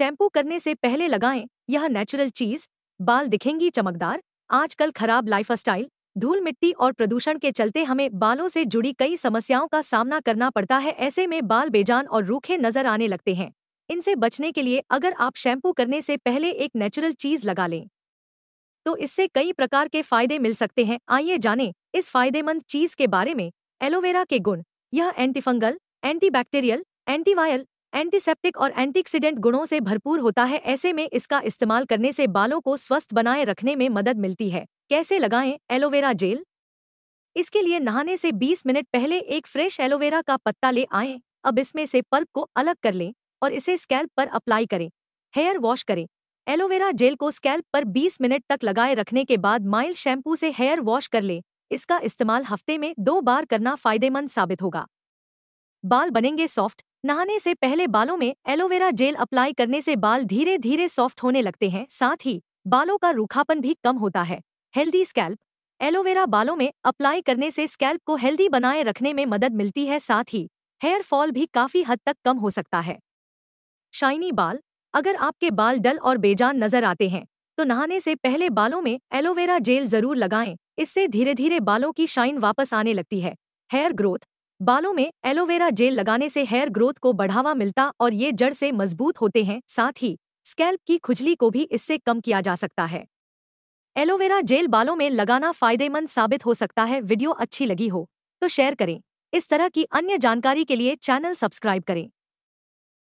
shampoo करने से पहले लगाएं यह नेचुरल चीज बाल दिखेंगी चमकदार आजकल खराब लाइफस्टाइल धूल मिट्टी और प्रदूषण के चलते हमें बालों से जुड़ी कई समस्याओं का सामना करना पड़ता है ऐसे में बाल बेजान और रूखे नजर आने लगते हैं इनसे बचने के लिए अगर आप शैम्पू करने से पहले एक नेचुरल चीज लगा लें तो इससे कई प्रकार के फायदे मिल सकते हैं आइए जाने इस फायदेमंद चीज के बारे में एलोवेरा के गुण यह एंटीफंगल एंटीबैक्टीरियल एंटीवायल एंटीसेप्टिक और एंटीक्सीडेंट गुणों से भरपूर होता है ऐसे में इसका इस्तेमाल करने से बालों को स्वस्थ बनाए रखने में मदद मिलती है कैसे लगाएं एलोवेरा जेल इसके लिए नहाने से 20 मिनट पहले एक फ्रेश एलोवेरा का पत्ता ले आएं अब इसमें से पल्प को अलग कर लें और इसे स्कैल्प पर अप्लाई करें हेयर वॉश करें एलोवेरा जेल को स्कैल्प पर 20 मिनट तक लगाए रखने के बाद माइल्ड शैम्पू से हेयर वॉश कर लें इसका इस्तेमाल हफ्ते में दो बार करना फायदेमंद साबित होगा बाल बनेंगे सॉफ्ट नहाने से पहले बालों में एलोवेरा जेल अप्लाई करने से बाल धीरे धीरे सॉफ्ट होने लगते हैं साथ ही बालों का रूखापन भी कम होता है हेल्दी स्कैल्प एलोवेरा बालों में अप्लाई करने से स्कैल्प को हेल्दी बनाए रखने में मदद मिलती है साथ ही हेयर फॉल भी काफी हद तक कम हो सकता है शाइनी बाल अगर आपके बाल डल और बेजान नजर आते हैं तो नहाने से पहले बालों में एलोवेरा जेल जरूर लगाएं इससे धीरे धीरे बालों की शाइन वापस आने लगती है हेयर ग्रोथ बालों में एलोवेरा जेल लगाने से हेयर ग्रोथ को बढ़ावा मिलता और ये जड़ से मजबूत होते हैं साथ ही स्कैल्प की खुजली को भी इससे कम किया जा सकता है एलोवेरा जेल बालों में लगाना फायदेमंद साबित हो सकता है वीडियो अच्छी लगी हो तो शेयर करें इस तरह की अन्य जानकारी के लिए चैनल सब्सक्राइब करें